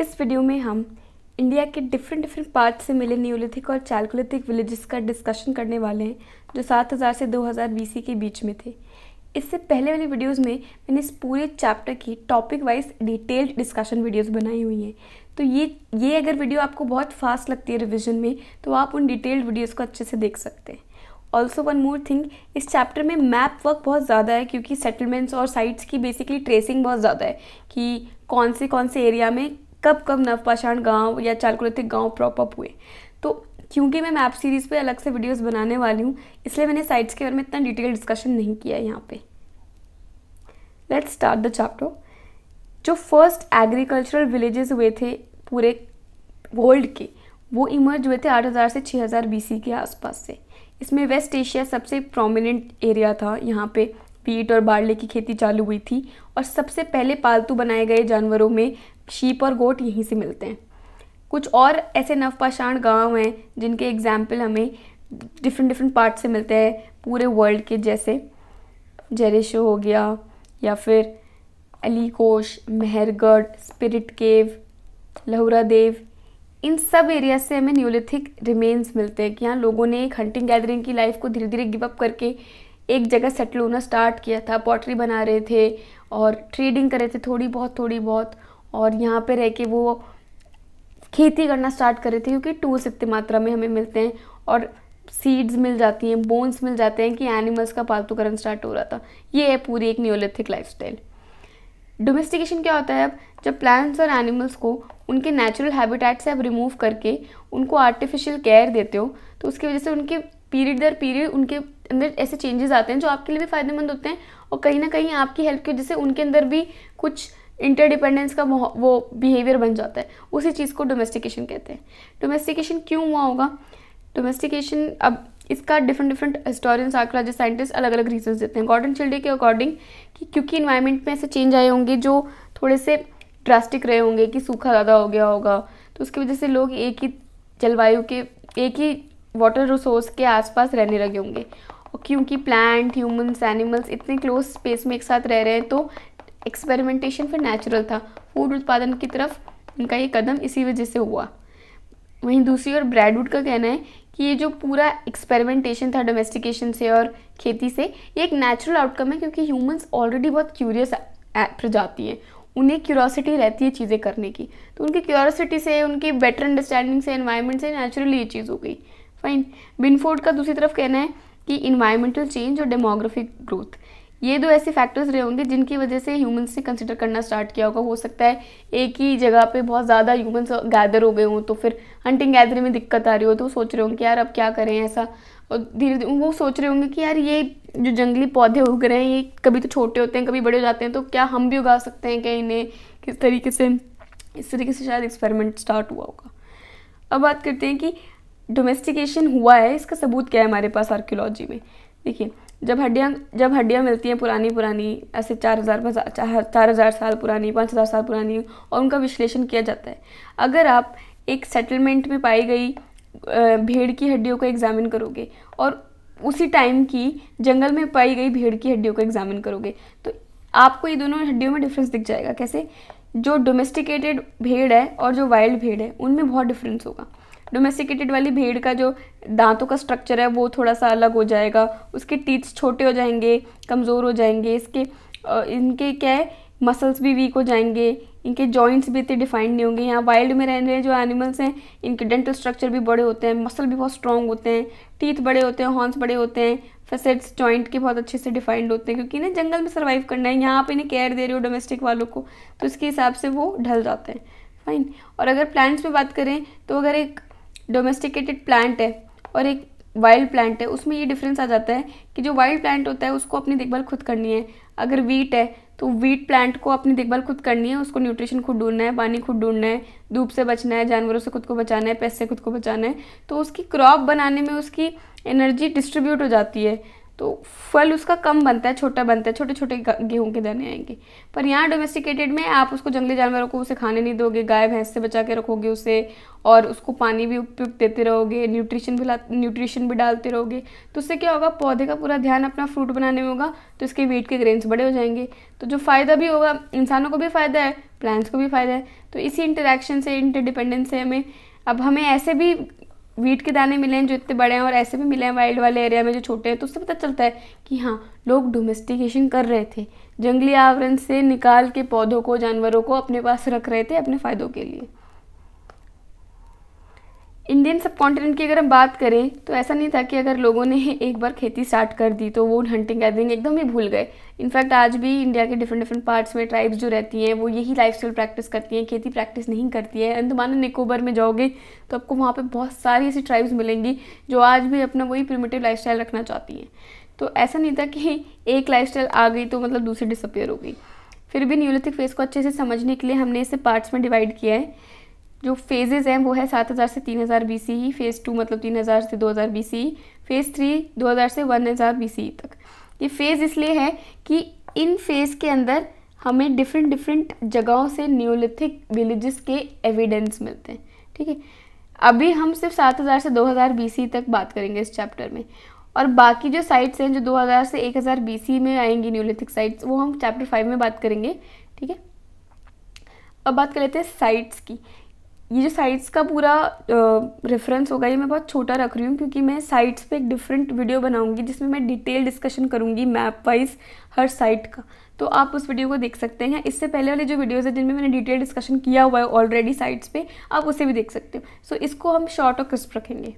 इस वीडियो में हम इंडिया के डिफरेंट डिफरेंट पार्ट से मिले न्यूलिथिक और चालकोलिथिक विलेजेस का डिस्कशन करने वाले हैं जो 7000 से 2000 बीसी के बीच में थे इससे पहले वाली वीडियोस में मैंने इस पूरे चैप्टर की topic wise detailed discussion videos बनाई हुई हैं तो ये ये अगर वीडियो आपको बहुत फास्ट लगती है रिविजन में तो आप उन डिटेल्ड वीडियोज़ को अच्छे से देख सकते हैं ऑल्सो वन मोर थिंग इस चैप्टर में मैप वर्क बहुत ज़्यादा है क्योंकि सेटलमेंट्स और साइट्स की बेसिकली ट्रेसिंग बहुत ज़्यादा है कि कौन से कौन से एरिया में कब कब नवपाषाण गांव या चालकोलिथिक गांव प्रॉप अप हुए तो क्योंकि मैं मैप सीरीज़ पे अलग से वीडियोस बनाने वाली हूँ इसलिए मैंने साइट्स के बारे में इतना डिटेल डिस्कशन नहीं किया यहाँ पे लेट्स स्टार्ट द चैप्टर जो फर्स्ट एग्रीकल्चरल विलेजेस हुए थे पूरे वर्ल्ड के वो इमर्ज हुए थे 8000 से 6000 हज़ार के आसपास से इसमें वेस्ट एशिया सबसे प्रोमिनेंट एरिया था यहाँ पे पीट और बार्ले की खेती चालू हुई थी और सबसे पहले पालतू बनाए गए जानवरों में शीप और गोट यहीं से मिलते हैं कुछ और ऐसे नवपाषाण गांव हैं जिनके एग्जाम्पल हमें डिफरेंट डिफरेंट पार्ट से मिलते हैं पूरे वर्ल्ड के जैसे जेरेशो हो गया या फिर अलीकोश मेहरगढ़ स्पिरिट केव लहुरा देव इन सब एरियाज से हमें न्यूलिथिक रिमेन्स मिलते हैं कि यहाँ लोगों ने एक हंटिंग गैदरिंग की लाइफ को धीरे धीरे गिवअप करके एक जगह सेटल होना स्टार्ट किया था पॉटरी बना रहे थे और ट्रेडिंग कर रहे थे थोड़ी बहुत थोड़ी बहुत और यहाँ पे रह के वो खेती करना स्टार्ट करे थे क्योंकि टूल्स इतनी मात्रा में हमें मिलते हैं और सीड्स मिल जाती हैं बोन्स मिल जाते हैं कि एनिमल्स का पालतूकरण स्टार्ट हो रहा था ये है पूरी एक न्योलिथिक स्टाइल डोमेस्टिकेशन क्या होता है अब जब प्लांट्स और एनिमल्स को उनके नेचुरल हैबिटेट से आप रिमूव करके उनको आर्टिफिशियल केयर देते हो तो उसकी वजह से उनके पीरियड दर पीरियड उनके अंदर ऐसे चेंजेस आते हैं जो आपके लिए भी फ़ायदेमंद होते हैं और कहीं ना कहीं आपकी हेल्प की वजह से उनके अंदर भी कुछ इंटरडिपेंडेंस का वो बिहेवियर बन जाता है उसी चीज़ को डोमेस्टिकेशन कहते हैं डोमेस्टिकेशन क्यों हुआ होगा डोमेस्टिकेशन अब इसका different different historians archaeologist scientist अलग अलग रीजंस देते हैं गॉर्डन चिल्डे के अकॉर्डिंग कि क्योंकि इन्वायरमेंट में ऐसे चेंज आए होंगे जो थोड़े से ड्रास्टिक रहे होंगे कि सूखा ज़्यादा हो गया होगा तो उसकी वजह से लोग एक ही जलवायु के एक ही वाटर रिसोर्स के आसपास रहने लगे होंगे क्योंकि प्लांट ह्यूमंस एनिमल्स इतने क्लोज स्पेस में एक साथ रह रहे हैं तो एक्सपेरिमेंटेशन फिर नेचुरल था फूड उत्पादन की तरफ उनका ये कदम इसी वजह से हुआ वहीं दूसरी ओर ब्रैडवुड का कहना है कि ये जो पूरा एक्सपेरिमेंटेशन था डोमेस्टिकेशन से और खेती से ये एक नेचुरल आउटकम है क्योंकि ह्यूमंस ऑलरेडी बहुत क्यूरियस प्रजाति हैं उन्हें क्यूरोसिटी रहती है चीज़ें करने की तो उनकी क्यूरोसिटी से उनकी बेटर अंडरस्टैंडिंग से इन्वायरमेंट से नेचुरली ये चीज़ हो गई फाइन बिनफोर्ड का दूसरी तरफ कहना है कि इन्वायरमेंटल चेंज और डेमोग्राफिक ग्रोथ ये दो ऐसे फैक्टर्स रहे होंगे जिनकी वजह से ह्यूमंस ने कंसिडर करना स्टार्ट किया होगा हो सकता है एक ही जगह पे बहुत ज़्यादा ह्यूमंस गैदर हो गए हों तो फिर हंटिंग गैदरिंग में दिक्कत आ रही हो तो वो सोच रहे होंगे कि यार अब क्या करें ऐसा और धीरे धीरे वो सोच रहे होंगे कि यार ये जो जंगली पौधे उग रहे हैं ये कभी तो छोटे होते हैं कभी बड़े हो जाते हैं तो क्या हम भी उगा सकते हैं क्या इन्हें किस तरीके से इस तरीके से शायद एक्सपेरिमेंट स्टार्ट हुआ होगा अब बात करते हैं कि डोमेस्टिकेशन हुआ है इसका सबूत क्या है हमारे पास आर्क्योलॉजी में देखिए जब हड्डियाँ जब हड्डियाँ मिलती हैं पुरानी पुरानी ऐसे चार हज़ार चार हज़ार साल पुरानी पाँच हज़ार साल पुरानी और उनका विश्लेषण किया जाता है अगर आप एक सेटलमेंट में पाई गई भेड़ की हड्डियों को एग्जामिन करोगे और उसी टाइम की जंगल में पाई गई भेड़ की हड्डियों को एग्जामिन करोगे तो आपको ये दोनों हड्डियों में डिफरेंस दिख जाएगा कैसे जो डोमेस्टिकेटेड भेड़ है और जो वाइल्ड भेड़ है उनमें बहुत डिफरेंस होगा डोमेस्टिकेटेड वाली भेड़ का जो दांतों का स्ट्रक्चर है वो थोड़ा सा अलग हो जाएगा उसके टीथ्स छोटे हो जाएंगे कमज़ोर हो जाएंगे इसके इनके क्या है मसल्स भी वीक हो जाएंगे इनके जॉइंट्स भी इतने डिफाइंड नहीं होंगे यहाँ वाइल्ड में रहने रहे जो एनिमल्स हैं इनके डेंटल स्ट्रक्चर भी बड़े होते हैं मसल भी बहुत स्ट्रॉन्ग होते हैं टीथ बड़े होते हैं हॉर्न्स बड़े होते हैं फेसेट्स जॉइंट के बहुत अच्छे से डिफाइंड होते हैं क्योंकि इन्हें जंगल में सर्वाइव करना है यहाँ आप इन्हें केयर दे रहे हो डोमेस्टिक वालों को तो इसके हिसाब से वो ढल जाते हैं फाइन और अगर प्लांट्स में बात करें तो अगर एक डोमेस्टिकेटेड प्लांट है और एक वाइल्ड प्लांट है उसमें ये डिफरेंस आ जाता है कि जो वाइल्ड प्लांट होता है उसको अपनी देखभाल खुद करनी है अगर वीट है तो वीट प्लांट को अपनी देखभाल खुद करनी है उसको न्यूट्रिशन खुद ढूंढना है पानी खुद ढूंढना है धूप से बचना है जानवरों से खुद को बचाना है पैसे से खुद को बचाना है तो उसकी क्रॉप बनाने में उसकी एनर्जी डिस्ट्रीब्यूट हो जाती है तो फल उसका कम बनता है छोटा बनता है छोटे छोटे गेहूं के दाने आएंगे पर यहाँ डोमेस्टिकेटेड में आप उसको जंगली जानवरों को उसे खाने नहीं दोगे गाय भैंस से बचा के रखोगे उसे और उसको पानी भी उपयुक्त देते रहोगे न्यूट्रिशन भी न्यूट्रिशन भी डालते रहोगे तो उससे क्या होगा पौधे का पूरा ध्यान अपना फ्रूट बनाने में होगा तो इसके वेट के ग्रेन्स बड़े हो जाएंगे तो जो फ़ायदा भी होगा इंसानों को भी फ़ायदा है प्लांट्स को भी फ़ायदा है तो इसी इंटरेक्शन से इंटरडिपेंडेंस से हमें अब हमें ऐसे भी वीट के दाने मिले हैं जो इतने बड़े हैं और ऐसे भी मिले हैं वाइल्ड वाले एरिया में जो छोटे हैं तो उससे पता चलता है कि हाँ लोग डोमेस्टिकेशन कर रहे थे जंगली आवरण से निकाल के पौधों को जानवरों को अपने पास रख रहे थे अपने फ़ायदों के लिए इंडियन सब कॉन्टिनेंट की अगर हम बात करें तो ऐसा नहीं था कि अगर लोगों ने एक बार खेती स्टार्ट कर दी तो वो हंटिंग गैदरिंग एकदम ही भूल गए इनफैक्ट आज भी इंडिया के डिफरेंट डिफरेंट पार्ट्स में ट्राइब्स जो रहती हैं वो यही लाइफ स्टाइल प्रैक्टिस करती हैं खेती प्रैक्टिस नहीं करती है अंदमान निकोबर में जाओगे तो आपको वहाँ पर बहुत सारी ऐसी ट्राइब्स मिलेंगी जो आज भी अपना वही प्रिमेटिव लाइफ रखना चाहती हैं तो ऐसा नहीं था कि एक लाइफ आ गई तो मतलब दूसरी डिसअपेयर हो गई फिर भी न्यूलिथिक फेस को अच्छे से समझने के लिए हमने इसे पार्ट्स में डिवाइड किया है जो फेजेज़ हैं वो है सात हज़ार से तीन हज़ार बी सी फेज़ टू मतलब तीन हज़ार से दो हज़ार बी सी फेज़ थ्री दो हज़ार से वन हज़ार बी सी तक ये फेज़ इसलिए है कि इन फेज़ के अंदर हमें डिफरेंट डिफरेंट जगहों से न्योलिथिक विलेजेस के एविडेंस मिलते हैं ठीक है अभी हम सिर्फ सात हज़ार से दो हज़ार बी तक बात करेंगे इस चैप्टर में और बाकी जो साइट्स हैं जो 2000 से 1000 बीसी में आएंगी न्यूलिथिक साइट्स वो हम चैप्टर फाइव में बात करेंगे ठीक है अब बात कर लेते हैं साइट्स की ये जो साइट्स का पूरा रेफरेंस होगा ये मैं बहुत छोटा रख रही हूँ क्योंकि मैं साइट्स पे एक डिफरेंट वीडियो बनाऊंगी जिसमें मैं डिटेल डिस्कशन करूँगी मैप वाइज हर साइट का तो आप उस वीडियो को देख सकते हैं इससे पहले वाले जो वीडियोज़ हैं जिनमें मैंने डिटेल डिस्कशन किया हुआ है ऑलरेडी साइट्स पर आप उसे भी देख सकते हो सो so, इसको हम शॉर्ट और क्रिस्प रखेंगे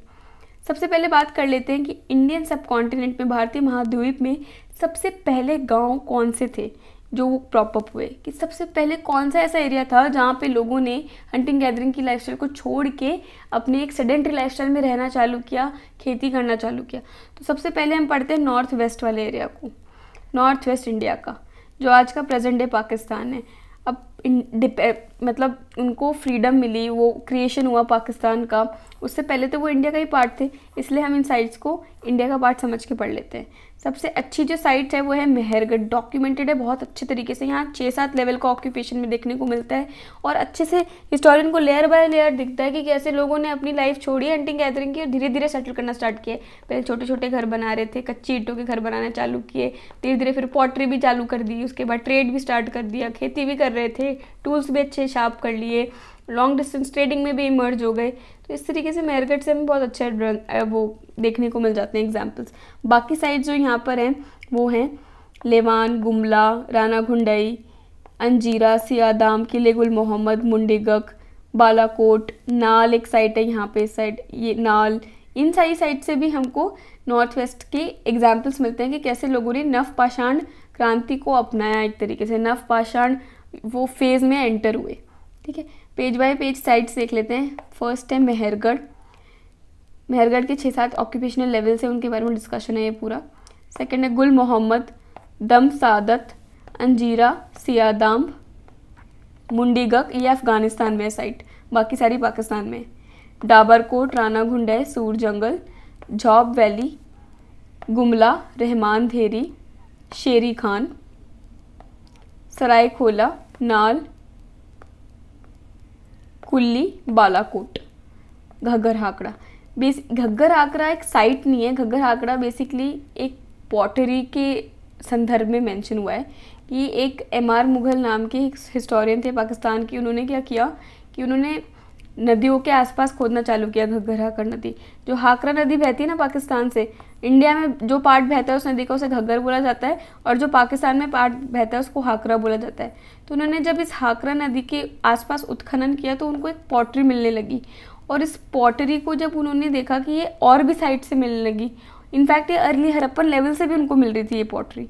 सबसे पहले बात कर लेते हैं कि इंडियन सब कॉन्टिनेंट में भारतीय महाद्वीप में सबसे पहले गाँव कौन से थे जो प्रॉपअप हुए कि सबसे पहले कौन सा ऐसा एरिया था जहाँ पे लोगों ने हंटिंग गैदरिंग की लाइफ को छोड़ के अपने एक सेडेंट्री लाइफ में रहना चालू किया खेती करना चालू किया तो सबसे पहले हम पढ़ते हैं नॉर्थ वेस्ट वाले एरिया को नॉर्थ वेस्ट इंडिया का जो आज का प्रेजेंट डे पाकिस्तान है अब मतलब उनको फ्रीडम मिली वो क्रिएशन हुआ पाकिस्तान का उससे पहले तो वो इंडिया का ही पार्ट थे इसलिए हम इन साइड्स को इंडिया का पार्ट समझ के पढ़ लेते हैं सबसे अच्छी जो साइट्स है वो है मेहरगढ़ डॉक्यूमेंटेड है बहुत अच्छे तरीके से यहाँ छः सात लेवल का ऑक्यूपेशन में देखने को मिलता है और अच्छे से हिस्टोरियन को लेयर बाय लेयर दिखता है कि कैसे लोगों ने अपनी लाइफ छोड़ी हंटिंग गैदरिंग की और धीरे धीरे सेटल करना स्टार्ट किया पहले छोटे छोटे घर बना रहे थे कच्ची ईटों के घर बनाना चालू किए धीरे धीरे फिर पॉटरी भी चालू कर दी उसके बाद ट्रेड भी स्टार्ट कर दिया खेती भी कर रहे थे टूल्स भी अच्छे शार्प कर लिए लॉन्ग डिस्टेंस ट्रेडिंग में भी इमर्ज हो गए तो इस तरीके से मेहरगढ़ से हमें बहुत अच्छे वो देखने को मिल जाते हैं एग्जाम्पल्स बाकी साइड जो यहाँ पर हैं वो हैं लेवान गुमला राना घुंडई अंजीरा सियादाम किले गुल मोहम्मद मुंडीगक बालाकोट नाल एक साइड है यहाँ पे साइड ये नाल इन सारी साइड से भी हमको नॉर्थ वेस्ट के एग्जाम्पल्स मिलते हैं कि कैसे लोगों ने नव पाषाण क्रांति को अपनाया एक तरीके से नव पाषाण वो फेज़ में एंटर हुए ठीक है पेज बाय पेज साइट्स देख लेते हैं फर्स्ट है मेहरगढ़ मेहरगढ़ के छः सात ऑक्यूपेशनल लेवल से उनके बारे में डिस्कशन है ये पूरा सेकंड है गुल मोहम्मद दम सादत अंजीरा सियादाम्ब गक ये अफ़गानिस्तान में है साइट बाकी सारी पाकिस्तान में Dabur coat Rana Ghundai Sur Jangal Zhob valley Gumla Rehman Dheri Sheri Khan Sarai Khola Nal Kulli Balakot Ghaggar Hakra base Ghaggar Hakra एक साइट नहीं है घग्गर हाकड़ा बेसिकली एक पॉटरी के संदर्भ में मेंशन हुआ है कि एक एम आर मुगल नाम के एक हिस्टोरियन थे पाकिस्तान के उन्होंने क्या किया कि उन्होंने नदियों के आसपास खोदना चालू किया घग्घरा कर नदी जो हाकरा नदी बहती है ना पाकिस्तान से इंडिया में जो पार्ट बहता है उस नदी का उसे घग्घर बोला जाता है और जो पाकिस्तान में पार्ट बहता है उसको हाकरा बोला जाता है तो उन्होंने जब इस हाकरा नदी के आसपास उत्खनन किया तो उनको एक पॉटरी मिलने लगी और इस पॉटरी को जब उन्होंने देखा कि ये और भी साइड से मिलने लगी इनफैक्ट ये अर्ली हरप्पन लेवल से भी उनको मिल रही थी ये पॉटरी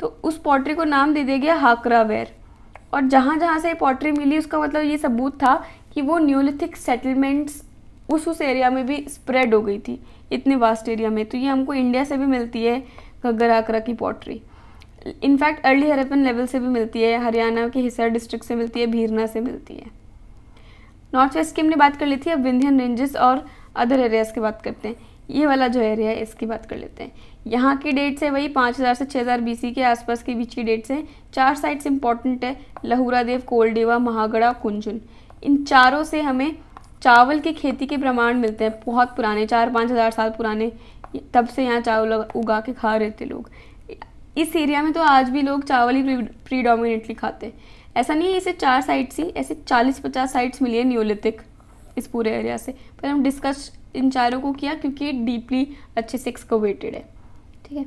तो उस पॉटरी को नाम दे दिया गया हाकरा वेयर और जहाँ जहाँ से ये पॉटरी मिली उसका मतलब ये सबूत था कि वो न्यूलिथिक सेटलमेंट्स उस उस एरिया में भी स्प्रेड हो गई थी इतने वास्ट एरिया में तो ये हमको इंडिया से भी मिलती है घग्गर आकरा की pottery in fact early Harappan level से भी मिलती है हरियाणा के हिसार डिस्ट्रिक्ट से मिलती है भीरना से मिलती है नॉर्थ वेस्ट की हमने बात कर ली थी अब विंध्यन रेंजेस और अदर एरियाज़ की बात करते हैं ये वाला जो एरिया है इसकी बात कर लेते हैं यहाँ की डेट से वही 5000 से 6000 बीसी के आसपास के बीच की डेट से चार साइट्स इंपॉर्टेंट है लहूरादेव कोलडेवा महागढ़ा कुंजुन इन चारों से हमें चावल की खेती के प्रमाण मिलते हैं बहुत पुराने चार पाँच हज़ार साल पुराने तब से यहाँ चावल उगा के खा रहे थे लोग इस एरिया में तो आज भी लोग चावल ही प्रीडोमिनेटली खाते हैं ऐसा नहीं है इसे चार साइट्स ही ऐसे चालीस पचास साइट्स मिली है न्योलिथिक इस पूरे एरिया से पर हम डिस्कस इन चारों को किया क्योंकि डीपली अच्छे से एक्सकोवेटेड है ठीक है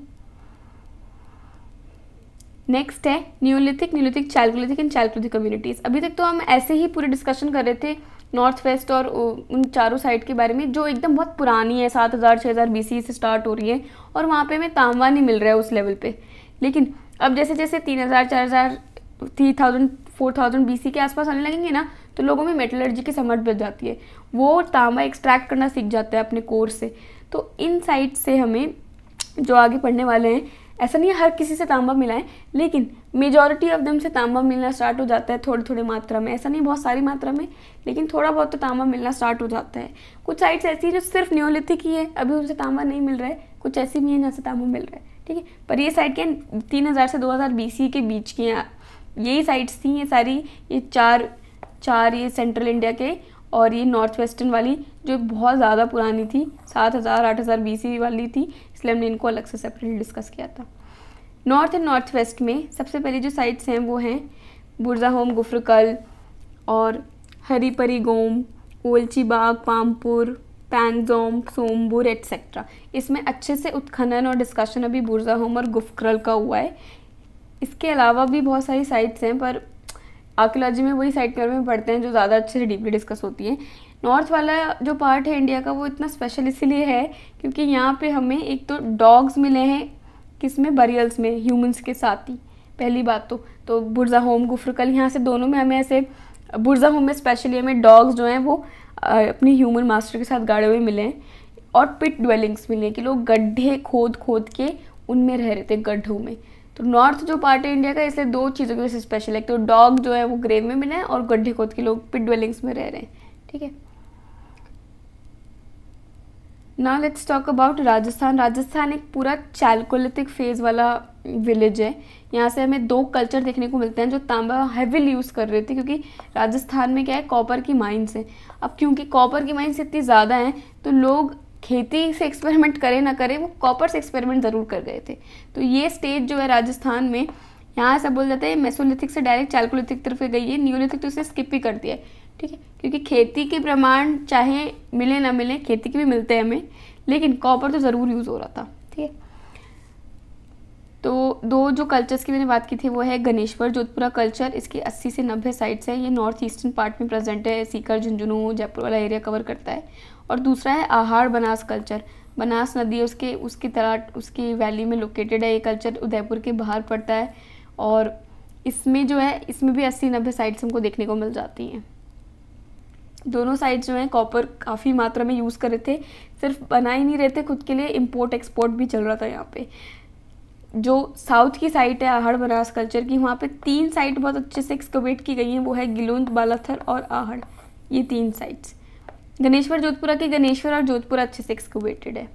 नेक्स्ट है neolithic neolithic chalcolithic and chalcolithic communities अभी तक तो हम ऐसे ही पूरे डिस्कशन कर रहे थे नॉर्थ वेस्ट और उन चारों साइड के बारे में जो एकदम बहुत पुरानी है सात हज़ार छः हज़ार बी सी e से स्टार्ट हो रही है और वहाँ पे हमें तांबा नहीं मिल रहा है उस लेवल पे लेकिन अब जैसे जैसे तीन हज़ार चार हज़ार three thousand four thousand B C के आसपास आने लगेंगे ना तो लोगों में मेटलर्जी की समझ बढ़ जाती है वो तांबा एक्सट्रैक्ट करना सीख जाता है अपने कोर्स से तो इन साइड से हमें जो आगे पढ़ने वाले हैं ऐसा नहीं है हर किसी से तांबा है लेकिन मेजॉरिटी ऑफ दम से तांबा मिलना स्टार्ट हो जाता है थोड़ी थोड़ी मात्रा में ऐसा नहीं बहुत सारी मात्रा में लेकिन थोड़ा बहुत तो तांबा मिलना स्टार्ट हो जाता है कुछ साइट्स ऐसी हैं जो सिर्फ न्योलिथिक ही है अभी उनसे तांबा नहीं मिल रहा है कुछ ऐसी भी हैं जहाँ से तांबा मिल रहा है ठीक है पर ये साइट क्या तीन हज़ार से दो हज़ार बीसी के बीच की हैं यही साइट्स थी ये सारी ये चार चार ये सेंट्रल इंडिया के और ये नॉर्थ वेस्टर्न वाली जो बहुत ज़्यादा पुरानी थी सात हज़ार आठ हज़ार बीसी वाली थी इसलिए हमने इनको अलग से सेपरेटली डिस्कस किया था नॉर्थ एंड नॉर्थ वेस्ट में सबसे पहले जो साइट्स हैं वो हैं होम गुफरकल और Hariparigom Olchibag Pampur Panzgom Sempur etcetera इसमें अच्छे से उत्खनन और डिस्कशन अभी होम और गुफक्रल का हुआ है इसके अलावा भी बहुत सारी साइट्स हैं पर आर्कोलॉजी में वही साइट के बारे में पढ़ते हैं जो ज़्यादा अच्छे से डीपली डिस्कस होती हैं नॉर्थ वाला जो पार्ट है इंडिया का वो इतना स्पेशल इसीलिए है क्योंकि यहाँ पे हमें एक तो डॉग्स मिले हैं किस में बरियल्स में ह्यूमंस के साथ ही पहली बात तो तो बुरजा होम गुफरकल यहाँ से दोनों में हमें ऐसे बुरजा होम में स्पेशली हमें डॉग्स जो हैं वो अपने ह्यूमन मास्टर के साथ गाड़े हुए मिले हैं और पिट ड्वेलिंग्स मिले कि लोग गड्ढे खोद खोद के उनमें रह रहे थे गड्ढों में तो नॉर्थ जो पार्ट है इंडिया का इसलिए दो चीज़ों की वजह से स्पेशल है तो डॉग जो है वो ग्रेव में मिले हैं और गड्ढे खोद के लोग पिट ड्वेलिंग्स में रह रहे हैं ठीक है ना let's talk about Rajasthan Rajasthan एक पूरा चैलकोलिथिक फेज़ वाला विलेज है यहाँ से हमें दो कल्चर देखने को मिलते हैं जो तांबा हैविल यूज़ कर रहे थे क्योंकि राजस्थान में क्या है कॉपर की माइंस है अब क्योंकि कॉपर की माइंस इतनी ज़्यादा हैं तो लोग खेती से एक्सपेरिमेंट करें ना करें वो कॉपर से एक्सपेरिमेंट ज़रूर कर गए थे तो ये स्टेज जो है राजस्थान में यहाँ ऐसा बोल जाता है मेसोलिथिक से डायरेक्ट चैलकोलिथिक तरफ गई है न्यूलिथिक तो इसे स्किप ही कर दिया है ठीक है क्योंकि खेती के प्रमाण चाहे मिले ना मिले खेती के भी मिलते हैं हमें लेकिन कॉपर तो ज़रूर यूज़ हो रहा था ठीक है तो दो जो कल्चर्स की मैंने बात की थी वो है गणेश्वर जोधपुरा कल्चर इसके 80 से 90 साइट्स हैं ये नॉर्थ ईस्टर्न पार्ट में प्रेजेंट है सीकर झुंझुनू जयपुर वाला एरिया कवर करता है और दूसरा है आहार बनास कल्चर बनास नदी उसके उसकी तरह उसकी वैली में लोकेटेड है ये कल्चर उदयपुर के बाहर पड़ता है और इसमें जो है इसमें भी अस्सी नब्बे साइट्स हमको देखने को मिल जाती हैं दोनों साइड जो हैं कॉपर काफ़ी मात्रा में यूज़ कर रहे थे सिर्फ बना ही नहीं रहे थे खुद के लिए इम्पोर्ट एक्सपोर्ट भी चल रहा था यहाँ पे जो साउथ की साइट है आहड़ बनारस कल्चर की वहाँ पे तीन साइट बहुत अच्छे से एक्सकोवेट की गई हैं वो है गिलुंद बालाथर और आहड़ ये तीन साइट्स गणेश्वर जोधपुरा के गणेश्वर और जोधपुर अच्छे से एक्सकोवेटेड है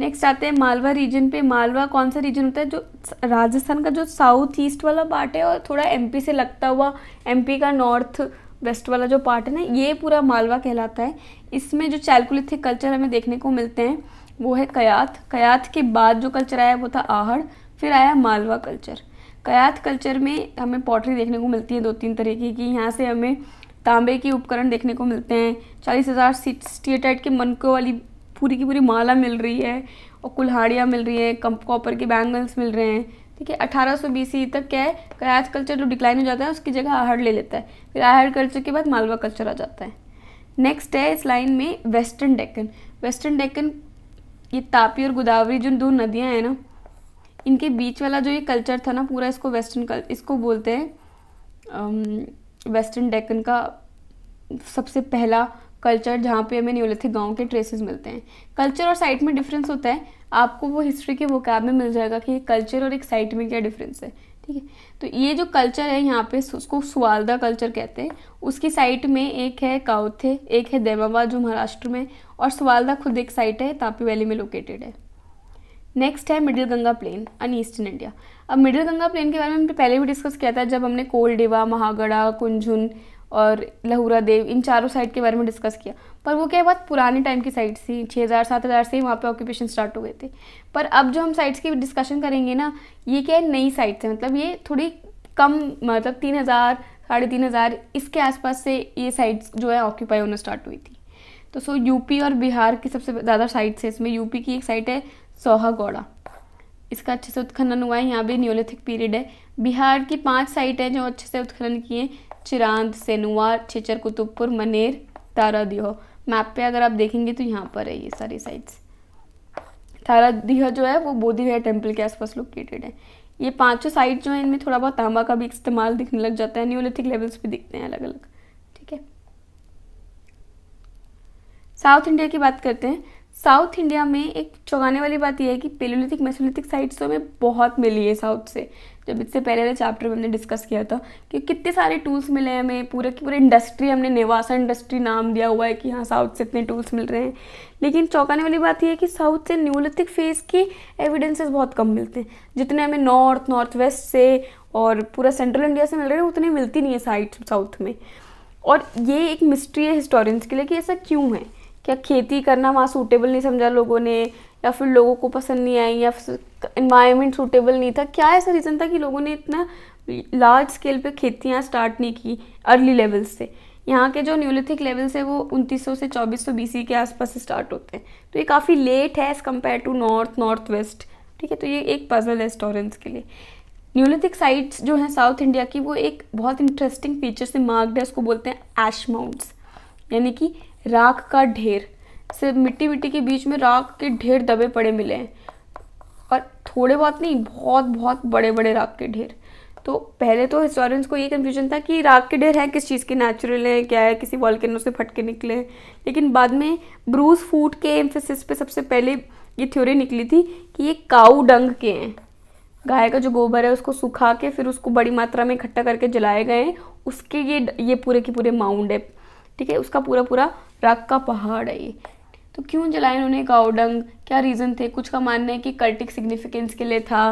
नेक्स्ट आते हैं मालवा रीजन पे मालवा कौन सा रीजन होता है जो राजस्थान का जो साउथ ईस्ट वाला पार्ट है और थोड़ा एमपी से लगता हुआ एमपी का नॉर्थ वेस्ट वाला जो पार्ट है ना ये पूरा मालवा कहलाता है इसमें जो चैलकुलिथिक कल्चर हमें देखने को मिलते हैं वो है कयात कयात के बाद जो कल्चर आया वो था आहड़ फिर आया मालवा कल्चर कयात कल्चर में हमें पॉटरी देखने को मिलती है दो तीन तरीके की यहाँ से हमें तांबे के उपकरण देखने को मिलते हैं चालीस हज़ार सीट के मनकों वाली पूरी की पूरी माला मिल रही है और कुल्हाड़ियाँ मिल रही हैं कॉपर के बैंगल्स मिल रहे हैं ठीक है अठारह सौ e तक क्या है कयाथ कल्चर जो डिक्लाइन हो जाता है उसकी जगह आहड़ ले लेता है फिर आहड़ कल्चर के बाद मालवा कल्चर आ जाता है नेक्स्ट है इस लाइन में वेस्टर्न डेक्कन वेस्टर्न डेक्कन ये तापी और गोदावरी जो दो नदियाँ हैं ना इनके बीच वाला जो ये कल्चर था ना पूरा इसको वेस्टर्न कल इसको बोलते हैं वेस्टर्न डेक्कन का सबसे पहला कल्चर जहाँ पे हमें न्यूलिथिक गाँव के ट्रेसेस मिलते हैं कल्चर और साइट में डिफरेंस होता है आपको वो हिस्ट्री के वोकैब में मिल जाएगा कि कल्चर और एक साइट में क्या डिफरेंस है ठीक है तो ये जो कल्चर है यहाँ पे उसको सुवालदा कल्चर कहते हैं उसकी साइट में एक है काउथे एक है देवाबाद जो महाराष्ट्र में और सुवालदा खुद एक साइट है तापी वैली में लोकेटेड है नेक्स्ट है middle Ganga plain and eastern India अब मिडिल गंगा प्लेन के बारे में हमने पहले भी डिस्कस किया था जब हमने डिवा महागढ़ा कुंझुन और लहूरा देव इन चारों साइड के बारे में डिस्कस किया पर वो क्या बात पुराने टाइम की साइट्स थी छः हज़ार सात हज़ार से ही वहाँ पे ऑक्यूपेशन स्टार्ट हो गए थे पर अब जो हम साइट्स की डिस्कशन करेंगे ना ये क्या है नई साइट्स हैं मतलब ये थोड़ी कम मतलब तीन हज़ार साढ़े तीन हज़ार इसके आसपास से ये साइट्स जो है ऑक्यूपाई होना स्टार्ट हुई थी तो सो यूपी और बिहार की सबसे ज़्यादा साइट्स है इसमें यूपी की एक साइट है सोहागौड़ा इसका अच्छे से उत्खनन हुआ है यहाँ भी न्योलिथिक पीरियड है बिहार की पांच साइट हैं जो अच्छे से उत्खनन किए हैं चिरांद सेनुआ छिचर कुतुबपुर मनेर दियो मैप पे अगर आप देखेंगे तो यहाँ पर है ये सारी साइट्स तारादीह जो है वो बोधि गया टेम्पल के आसपास लोकेटेड है ये पांचों साइट जो है इनमें थोड़ा बहुत तांबा का भी इस्तेमाल दिखने लग जाता है न्यूलिथिक लेवल्स भी दिखते हैं अलग अलग ठीक है साउथ इंडिया की बात करते हैं साउथ इंडिया में एक चौगाने वाली बात यह है कि पेलोलिथिक मेसोलिथिक साइट्स में बहुत मिली है साउथ से जब इससे पहले वाले चैप्टर में हमने डिस्कस किया था कि कितने सारे टूल्स मिले हैं हमें पूरे की पूरे इंडस्ट्री हमने नेवासा इंडस्ट्री नाम दिया हुआ है कि हाँ साउथ से इतने टूल्स मिल रहे हैं लेकिन चौंकाने वाली बात यह है कि साउथ से न्यूलिथिक फेज़ की एविडेंसेस बहुत कम मिलते हैं जितने हमें नॉर्थ नॉर्थ वेस्ट से और पूरा सेंट्रल इंडिया से मिल रहे हैं उतने मिलती नहीं है साइट साउथ में और ये एक मिस्ट्री है हिस्टोरियंस के लिए कि ऐसा क्यों है क्या खेती करना वहाँ सूटेबल नहीं समझा लोगों ने या फिर लोगों को पसंद नहीं आई या इन्वायरमेंट सूटेबल नहीं था क्या ऐसा रीज़न था कि लोगों ने इतना लार्ज स्केल पे खेतियाँ स्टार्ट नहीं की अर्ली लेवल्स से यहाँ के जो न्यूलिथिक लेवल्स है वो 2900 से 2400 बीसी के आसपास स्टार्ट होते हैं तो ये काफ़ी लेट है as compare to north north west ठीक है तो ये एक पजल है स्टोरेंस के लिए न्यूलिथिक साइट्स जो हैं साउथ इंडिया की वो एक बहुत इंटरेस्टिंग फीचर से मार्क्ड है उसको बोलते हैं एश माउंट्स यानी कि राख का ढेर सिर्फ मिट्टी मिट्टी के बीच में राख के ढेर दबे पड़े मिले हैं थोड़े बहुत नहीं बहुत बहुत बड़े बड़े राग के ढेर तो पहले तो हिस्टोरियंस को ये कन्फ्यूजन था कि राग के ढेर है किस चीज़ के नेचुरल हैं क्या है किसी वॉलकैनो से फट के निकले हैं लेकिन बाद में ब्रूस फूट के एम्फेसिस पे सबसे पहले ये थ्योरी निकली थी कि ये काऊ डंग के हैं गाय का जो गोबर है उसको सुखा के फिर उसको बड़ी मात्रा में इकट्ठा करके जलाए गए हैं उसके ये ये पूरे के पूरे माउंड है ठीक है उसका पूरा पूरा राग का पहाड़ है ये तो क्यों जलाया उन्होंने काओडंग क्या रीज़न थे कुछ का मानना है कि कल्टिक सिग्निफिकेंस के लिए था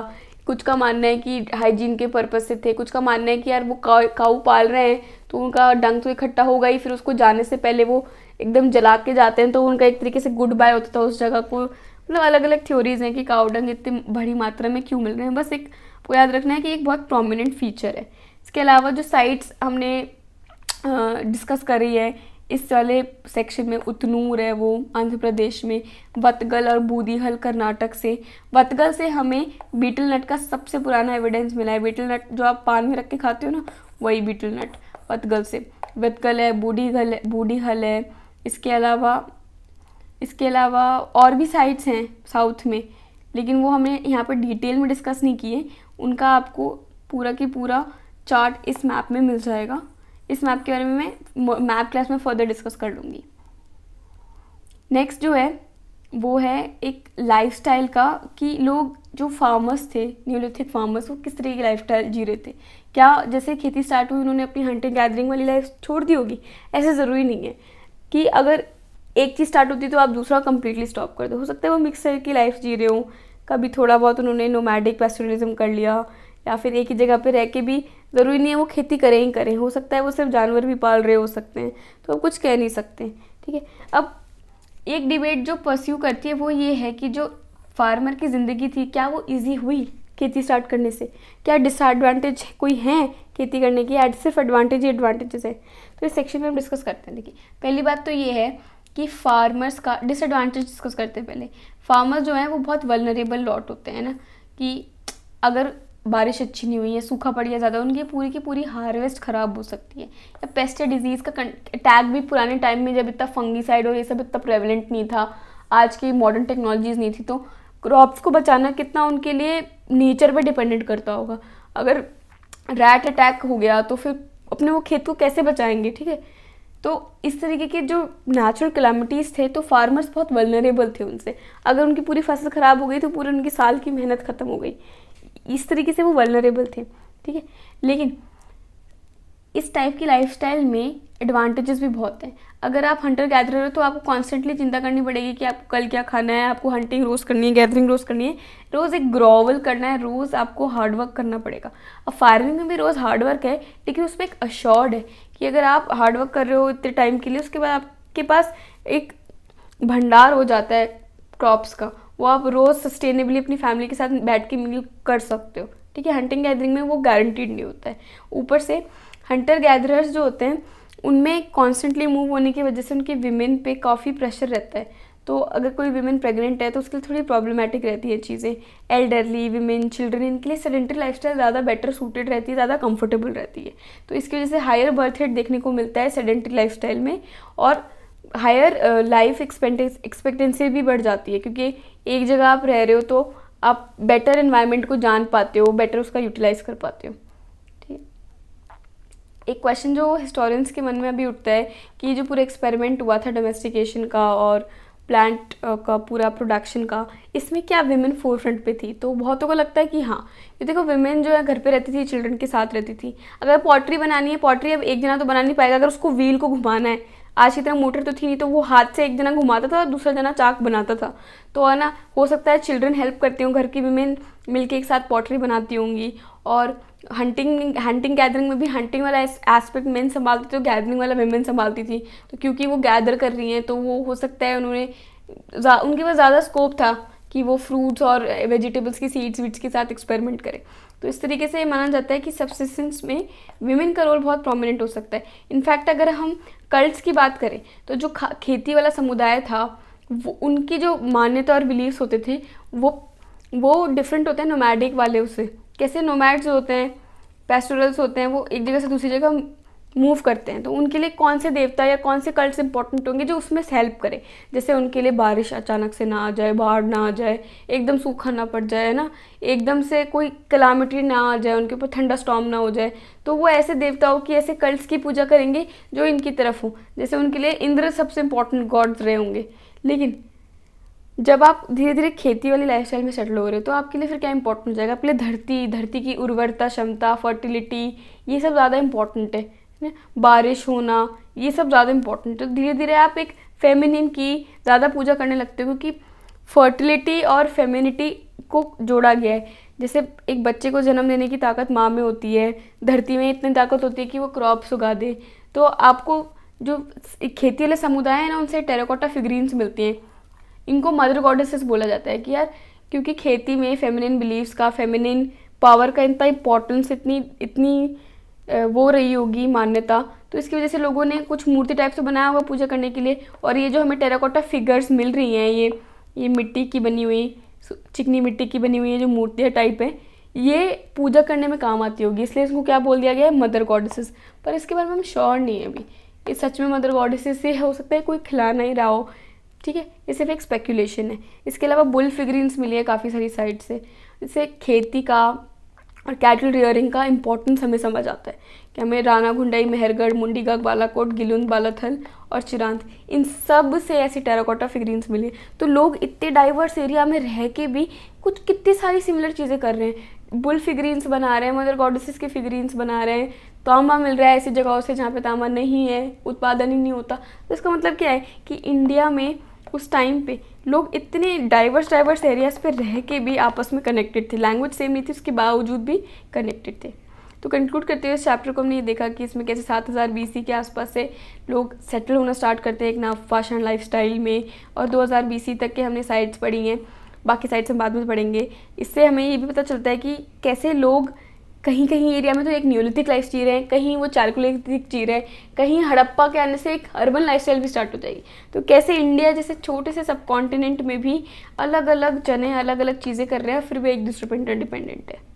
कुछ का मानना है कि हाइजीन के पर्पज़ से थे कुछ का मानना है कि यार वो काऊ पाल रहे हैं तो उनका डंग तो इकट्ठा होगा ही फिर उसको जाने से पहले वो एकदम जला के जाते हैं तो उनका एक तरीके से गुड बाय होता था उस जगह को मतलब अलग अलग थ्योरीज हैं कि काउडंग इतनी बड़ी मात्रा में क्यों मिल रहे हैं बस एक वो याद रखना है कि एक बहुत प्रोमिनेंट फीचर है इसके अलावा जो साइट्स हमने डिस्कस करी है इस वाले सेक्शन में उतनूर है वो आंध्र प्रदेश में वतगल और बूदीहल कर्नाटक से वतगल से हमें बीटल नट का सबसे पुराना एविडेंस मिला है बीटल नट जो आप पान में रख के खाते हो ना वही बीटल नट वतगल से वतगल है बूढ़ीगल है बूढ़ीहल है इसके अलावा इसके अलावा और भी साइट्स हैं साउथ में लेकिन वो हमने यहाँ पर डिटेल में डिस्कस नहीं किए उनका आपको पूरा के पूरा चार्ट इस मैप में मिल जाएगा इस मैप के बारे में मैं मैप क्लास में फर्दर डिस्कस कर लूँगी नेक्स्ट जो है वो है एक लाइफ का कि लोग जो फार्मर्स थे न्यूलिथिक फार्मर्स वो किस तरह की स्टाइल जी रहे थे क्या जैसे खेती स्टार्ट हुई उन्होंने अपनी हंटिंग गैदरिंग वाली लाइफ छोड़ दी होगी ऐसे ज़रूरी नहीं है कि अगर एक चीज़ स्टार्ट होती है तो आप दूसरा कम्प्लीटली स्टॉप कर दो हो सकता है वो मिक्स की लाइफ जी रहे हो कभी थोड़ा बहुत उन्होंने नोमैडिक पेस्टोरिज्म कर लिया या फिर एक ही जगह पर रह के भी ज़रूरी नहीं है वो खेती करें ही करें हो सकता है वो सिर्फ जानवर भी पाल रहे हो सकते हैं तो हम कुछ कह नहीं सकते ठीक है अब एक डिबेट जो परस्यू करती है वो ये है कि जो फार्मर की ज़िंदगी थी क्या वो ईजी हुई खेती स्टार्ट करने से क्या डिसएडवांटेज कोई हैं खेती करने की या सिर्फ एडवांटेज ही एडवांटेजेस है तो इस सेक्शन में हम डिस्कस करते हैं देखिए पहली बात तो ये है कि फार्मर्स का डिसएडवांटेज डिस्कस करते हैं पहले फार्मर्स जो हैं वो बहुत वलनरेबल लॉट होते हैं ना कि अगर बारिश अच्छी नहीं हुई है सूखा पड़ गया ज़्यादा उनकी पूरी की पूरी हार्वेस्ट ख़राब हो सकती है या पेस्ट डिजीज़ का अटैक भी पुराने टाइम में जब इतना फंगीसाइड और ये सब इतना प्रेवलेंट नहीं था आज की मॉडर्न टेक्नोलॉजीज़ नहीं थी तो क्रॉप्स को बचाना कितना उनके लिए नेचर पर डिपेंडेंट करता होगा अगर रैट अटैक हो गया तो फिर अपने वो खेत को कैसे बचाएंगे ठीक है तो इस तरीके के जो नेचुरल क्लामिटीज़ थे तो फार्मर्स बहुत वलनरेबल थे उनसे अगर उनकी पूरी फसल ख़राब हो गई तो पूरी उनकी साल की मेहनत ख़त्म हो गई इस तरीके से वो वर्नरेबल थे ठीक है लेकिन इस टाइप की लाइफ में एडवांटेजेस भी बहुत हैं अगर आप हंटर गैदरर हो तो आपको कॉन्स्टेंटली चिंता करनी पड़ेगी कि आपको कल क्या खाना है आपको हंटिंग रोज़ करनी है गैदरिंग रोज़ करनी है रोज़ एक ग्रोवल करना है रोज़ आपको हार्डवर्क करना पड़ेगा अब फार्मिंग में भी रोज़ हार्डवर्क है लेकिन उसमें एक अश्योर्ड है कि अगर आप हार्डवर्क कर रहे हो इतने टाइम के लिए उसके बाद आपके पास एक भंडार हो जाता है क्रॉप्स का वो आप रोज़ सस्टेनेबली अपनी फैमिली के साथ बैठ के मिल कर सकते हो ठीक है हंटिंग गैदरिंग में वो गारंटीड नहीं होता है ऊपर से हंटर गैदरर्स जो होते हैं उनमें कॉन्स्टेंटली मूव होने की वजह से उनके विमेन पे काफ़ी प्रेशर रहता है तो अगर कोई विमेन प्रेग्नेंट है तो उसके लिए थोड़ी प्रॉब्लमेटिक रहती है चीज़ें एल्डरली विमेन चिल्ड्रन इनके लिए सेडेंट्री लाइफ ज़्यादा बेटर सूटेड रहती है ज़्यादा कंफर्टेबल रहती है तो इसकी वजह से हायर बर्थ रेट देखने को मिलता है सेडेंट्री लाइफ में और हायर लाइफ एक्सपेक्टेंसी भी बढ़ जाती है क्योंकि एक जगह आप रह रहे हो तो आप बेटर इन्वायरमेंट को जान पाते हो बेटर उसका यूटिलाइज कर पाते हो ठीक एक क्वेश्चन जो हिस्टोरियंस के मन में अभी उठता है कि जो पूरा एक्सपेरिमेंट हुआ था डोमेस्टिकेशन का और प्लांट uh, का पूरा प्रोडक्शन का इसमें क्या विमेन फोर फ्रंट पर थी तो बहुतों को लगता है कि हाँ ये देखो विमेन जो है घर पे रहती थी चिल्ड्रन के साथ रहती थी अगर पॉटरी बनानी है पॉटरी अब एक जना तो बना नहीं पाएगा अगर उसको व्हील को घुमाना है आज की तरह मोटर तो थी नहीं तो वो हाथ से एक जना घुमाता था दूसरा जना चाक बनाता था तो है ना हो सकता है चिल्ड्रन हेल्प करती हूँ घर की वीमेन मिलकर एक साथ पॉटरी बनाती होंगी और हंटिंग हंटिंग गैदरिंग में भी हंटिंग वाला एस्पेक्ट मेन संभालती थी तो गैदरिंग वाला वीमेन संभालती थी तो क्योंकि वो गैदर कर रही हैं तो वो हो सकता है उन्होंने उनके पास ज़्यादा स्कोप था कि वो फ्रूट्स और वेजिटेबल्स की सीड्स वीड्स के साथ एक्सपेरिमेंट करें तो इस तरीके से ये माना जाता है कि सब्सिस्टेंस में विमेन का रोल बहुत प्रोमिनेंट हो सकता है इनफैक्ट अगर हम कल्ट्स की बात करें तो जो खेती वाला समुदाय था वो उनकी जो मान्यता और बिलीव्स होते थे वो वो डिफरेंट होते हैं नोमैडिक वाले उससे कैसे नोमैड्स होते हैं पेस्टोरल्स होते हैं वो एक जगह से दूसरी जगह मूव करते हैं तो उनके लिए कौन से देवता या कौन से कल्ट्स इंपॉर्टेंट होंगे जो उसमें हेल्प करें जैसे उनके लिए बारिश अचानक से ना आ जाए बाढ़ ना आ जाए एकदम सूखा ना पड़ जाए ना एकदम से कोई कलामिटी ना आ जाए उनके ऊपर ठंडा स्टॉम ना हो जाए तो वो ऐसे देवताओं की ऐसे कल्ट्स की पूजा करेंगे जो इनकी तरफ हों जैसे उनके लिए इंद्र सबसे इंपॉर्टेंट गॉड्स रहे होंगे लेकिन जब आप धीरे धीरे खेती वाली स्टाइल में सेटल हो रहे हो तो आपके लिए फिर क्या इंपॉर्टेंट हो जाएगा आपके लिए धरती धरती की उर्वरता क्षमता फर्टिलिटी ये सब ज़्यादा इंपॉर्टेंट है है ना बारिश होना ये सब ज़्यादा इम्पोर्टेंट है तो धीरे धीरे आप एक फेमिनिन की ज़्यादा पूजा करने लगते हो क्योंकि फर्टिलिटी और फेमिनिटी को जोड़ा गया है जैसे एक बच्चे को जन्म देने की ताकत माँ में होती है धरती में इतनी ताकत होती है कि वो क्रॉप्स उगा दे तो आपको जो खेती वाले समुदाय हैं ना उनसे टेराकोटा फिग्रीन्स मिलती हैं इनको मदर गॉडेसेस बोला जाता है कि यार क्योंकि खेती में फेमिनिन बिलीव्स का फेमिनिन पावर का इतना इम्पोर्टेंस इतनी इतनी वो रही होगी मान्यता तो इसकी वजह से लोगों ने कुछ मूर्ति टाइप से बनाया हुआ पूजा करने के लिए और ये जो हमें टेराकोटा फिगर्स मिल रही हैं ये ये मिट्टी की बनी हुई चिकनी मिट्टी की बनी हुई है जो मूर्तियाँ टाइप है ये पूजा करने में काम आती होगी इसलिए इसको क्या बोल दिया गया है मदर गॉडेसेस पर इसके बारे में हम श्योर नहीं है अभी ये सच में मदर गॉडेसेस से हो सकता है कोई खिला नहीं रहा हो ठीक है ये सिर्फ एक स्पेकुलेशन है इसके अलावा बुल फिगरीन्स मिली है काफ़ी सारी साइड से जैसे खेती का और कैटल रियरिंग का इंपॉर्टेंस हमें समझ आता है कि हमें राना गुंडई मेहरगढ़ मुंडीगढ़ बालाकोट गिलुंद बालाथल और चिरांत इन सब से ऐसी टेराकोटा फिगरीन्स मिली तो लोग इतने डाइवर्स एरिया में रह के भी कुछ कितनी सारी सिमिलर चीज़ें कर रहे हैं बुल फिग्रींस बना रहे हैं मदर गॉडेसेस के फिगरीन्स बना रहे हैं तांबा मिल रहा है ऐसी जगहों से जहाँ पे तांबा नहीं है उत्पादन ही नहीं होता तो इसका मतलब क्या है कि इंडिया में उस टाइम पे लोग इतने डाइवर्स डाइवर्स एरियाज़ पे रह के भी आपस में कनेक्टेड थे लैंग्वेज सेम नहीं थी उसके बावजूद भी कनेक्टेड थे तो कंक्लूड करते हुए इस चैप्टर को हमने ये देखा कि इसमें कैसे सात हज़ार बीसी के आसपास से लोग सेटल होना स्टार्ट करते हैं एक ना फैशन स्टाइल में और 2000 बीसी तक के हमने साइट्स पढ़ी हैं बाकी साइट्स हम बाद में पढ़ेंगे इससे हमें ये भी पता चलता है कि कैसे लोग कहीं कहीं एरिया में तो एक न्यूलिथिक लाइफ जी है कहीं वो चारकोलिथिक चीर है कहीं हड़प्पा के आने से एक अर्बन लाइफ भी स्टार्ट हो जाएगी तो कैसे इंडिया जैसे छोटे से सब कॉन्टिनेंट में भी अलग अलग जने अलग अलग चीज़ें कर रहे हैं फिर भी एक दूसरे पर इंटरडिपेंडेंट है